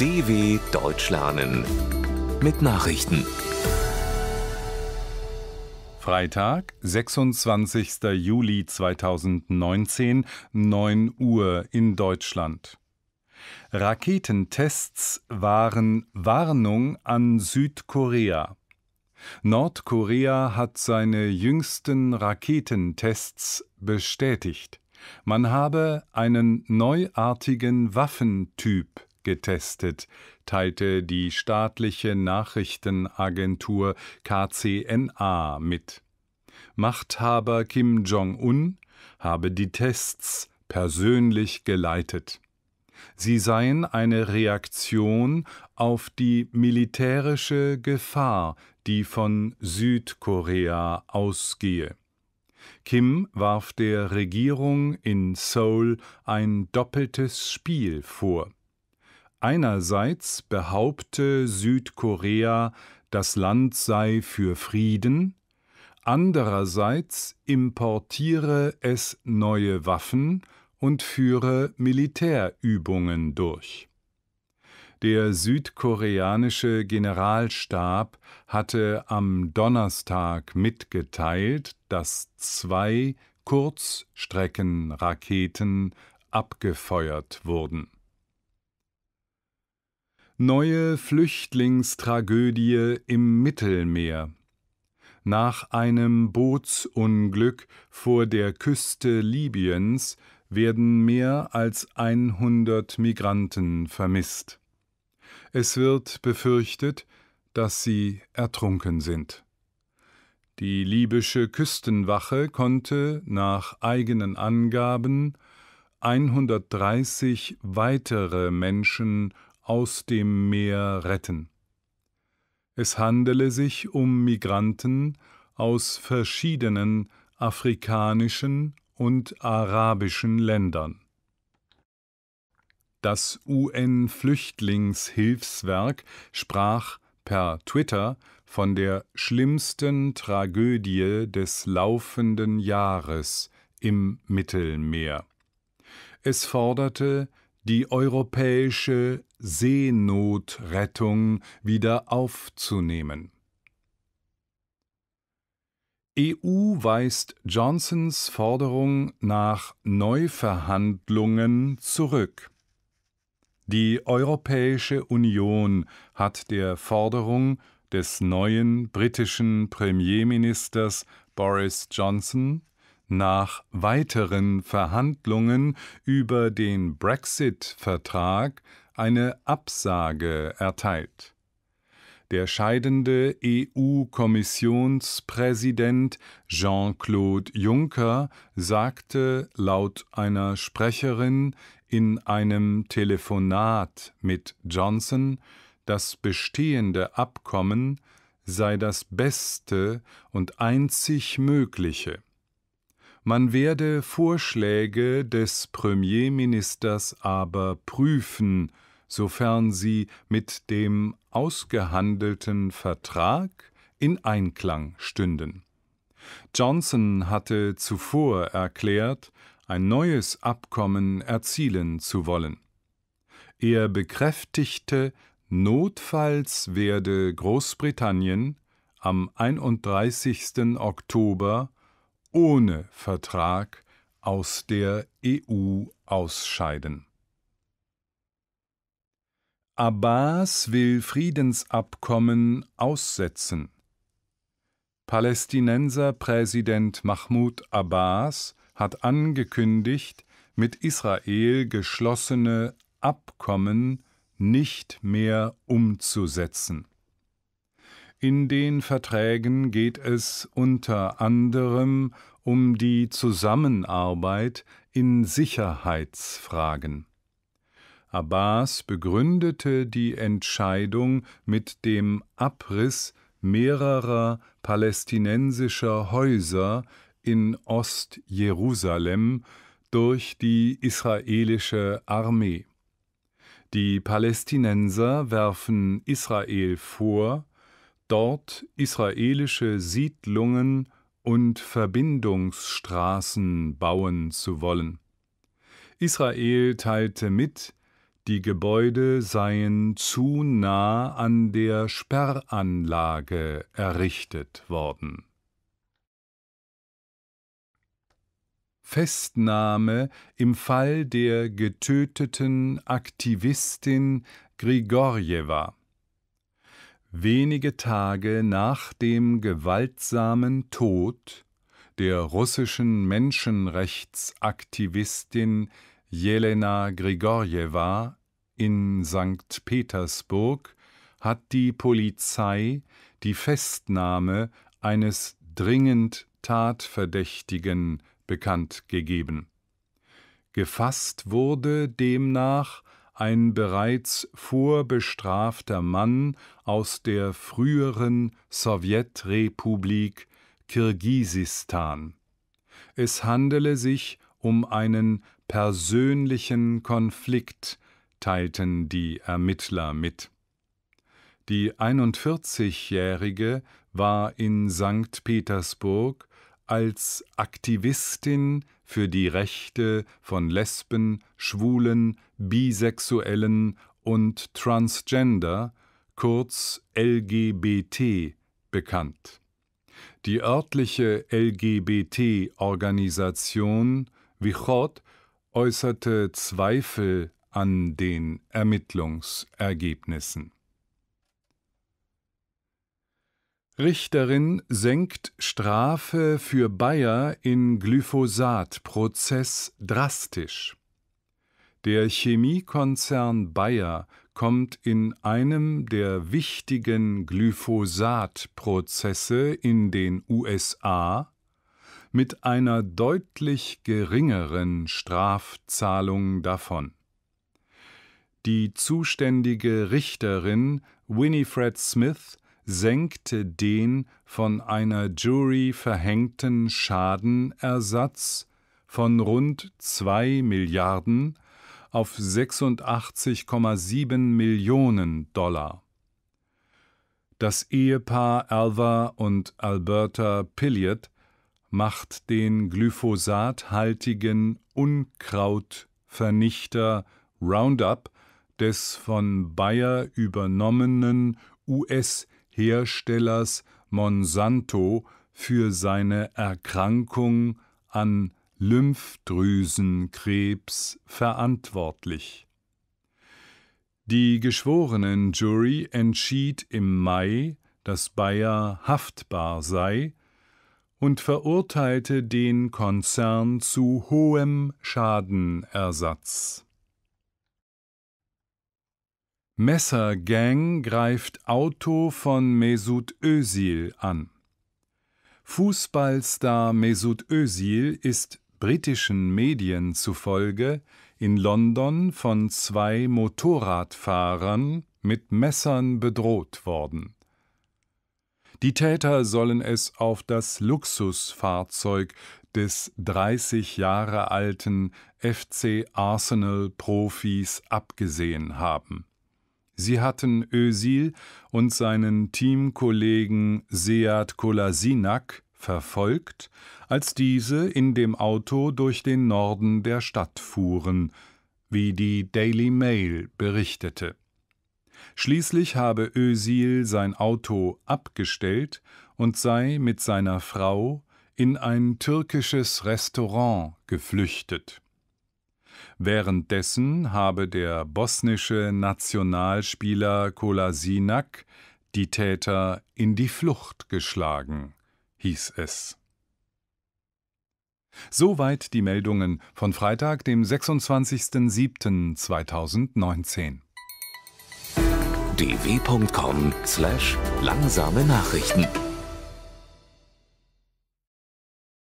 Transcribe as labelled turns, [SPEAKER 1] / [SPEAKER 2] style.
[SPEAKER 1] DW Deutsch lernen mit Nachrichten. Freitag, 26. Juli 2019, 9 Uhr in Deutschland. Raketentests waren Warnung an Südkorea. Nordkorea hat seine jüngsten Raketentests bestätigt. Man habe einen neuartigen Waffentyp getestet, teilte die staatliche Nachrichtenagentur KCNA mit. Machthaber Kim Jong-un habe die Tests persönlich geleitet. Sie seien eine Reaktion auf die militärische Gefahr, die von Südkorea ausgehe. Kim warf der Regierung in Seoul ein doppeltes Spiel vor. Einerseits behaupte Südkorea, das Land sei für Frieden, andererseits importiere es neue Waffen und führe Militärübungen durch. Der südkoreanische Generalstab hatte am Donnerstag mitgeteilt, dass zwei Kurzstreckenraketen abgefeuert wurden Neue Flüchtlingstragödie im Mittelmeer. Nach einem Bootsunglück vor der Küste Libyens werden mehr als 100 Migranten vermisst. Es wird befürchtet, dass sie ertrunken sind. Die libysche Küstenwache konnte nach eigenen Angaben 130 weitere Menschen aus dem Meer retten. Es handele sich um Migranten aus verschiedenen afrikanischen und arabischen Ländern. Das UN-Flüchtlingshilfswerk sprach per Twitter von der schlimmsten Tragödie des laufenden Jahres im Mittelmeer. Es forderte die europäische Seenotrettung wieder aufzunehmen. EU weist Johnsons Forderung nach Neuverhandlungen zurück. Die Europäische Union hat der Forderung des neuen britischen Premierministers Boris Johnson nach weiteren Verhandlungen über den Brexit-Vertrag eine Absage erteilt. Der scheidende EU-Kommissionspräsident Jean-Claude Juncker sagte laut einer Sprecherin in einem Telefonat mit Johnson, das bestehende Abkommen sei das beste und einzig mögliche man werde Vorschläge des Premierministers aber prüfen, sofern sie mit dem ausgehandelten Vertrag in Einklang stünden. Johnson hatte zuvor erklärt, ein neues Abkommen erzielen zu wollen. Er bekräftigte, notfalls werde Großbritannien am 31. Oktober ohne Vertrag aus der EU ausscheiden. Abbas will Friedensabkommen aussetzen. Palästinenser Präsident Mahmoud Abbas hat angekündigt, mit Israel geschlossene Abkommen nicht mehr umzusetzen. In den Verträgen geht es unter anderem um die Zusammenarbeit in Sicherheitsfragen. Abbas begründete die Entscheidung mit dem Abriss mehrerer palästinensischer Häuser in Ostjerusalem durch die israelische Armee. Die Palästinenser werfen Israel vor, dort israelische Siedlungen und Verbindungsstraßen bauen zu wollen. Israel teilte mit, die Gebäude seien zu nah an der Sperranlage errichtet worden. Festnahme im Fall der getöteten Aktivistin Grigorjeva wenige Tage nach dem gewaltsamen Tod der russischen Menschenrechtsaktivistin Jelena Grigorjewa in St. Petersburg hat die Polizei die Festnahme eines dringend Tatverdächtigen bekannt gegeben. Gefasst wurde demnach ein bereits vorbestrafter Mann aus der früheren Sowjetrepublik Kirgisistan. Es handele sich um einen persönlichen Konflikt, teilten die Ermittler mit. Die 41-Jährige war in St. Petersburg als Aktivistin für die Rechte von Lesben, Schwulen, Bisexuellen und Transgender, kurz LGBT, bekannt. Die örtliche LGBT-Organisation Wichot äußerte Zweifel an den Ermittlungsergebnissen. Richterin senkt Strafe für Bayer in Glyphosat-Prozess drastisch. Der Chemiekonzern Bayer kommt in einem der wichtigen Glyphosatprozesse in den USA mit einer deutlich geringeren Strafzahlung davon. Die zuständige Richterin Winifred Smith senkte den von einer Jury verhängten Schadenersatz von rund 2 Milliarden auf 86,7 Millionen Dollar. Das Ehepaar Alva und Alberta Pilliot macht den glyphosathaltigen Unkrautvernichter Roundup des von Bayer übernommenen US-Herstellers Monsanto für seine Erkrankung an Lymphdrüsenkrebs verantwortlich. Die Geschworenenjury entschied im Mai, dass Bayer haftbar sei und verurteilte den Konzern zu hohem Schadenersatz. Messergang greift Auto von Mesut Özil an. Fußballstar Mesut Özil ist britischen Medien zufolge in London von zwei Motorradfahrern mit Messern bedroht worden. Die Täter sollen es auf das Luxusfahrzeug des 30 Jahre alten FC Arsenal Profis abgesehen haben. Sie hatten Özil und seinen Teamkollegen Seat Kolasinak verfolgt, als diese in dem Auto durch den Norden der Stadt fuhren, wie die Daily Mail berichtete. Schließlich habe Özil sein Auto abgestellt und sei mit seiner Frau in ein türkisches Restaurant geflüchtet. Währenddessen habe der bosnische Nationalspieler Kolasinak die Täter in die Flucht geschlagen hieß es. Soweit die Meldungen von Freitag, dem 26.07.2019. dw.com/langsame slash Nachrichten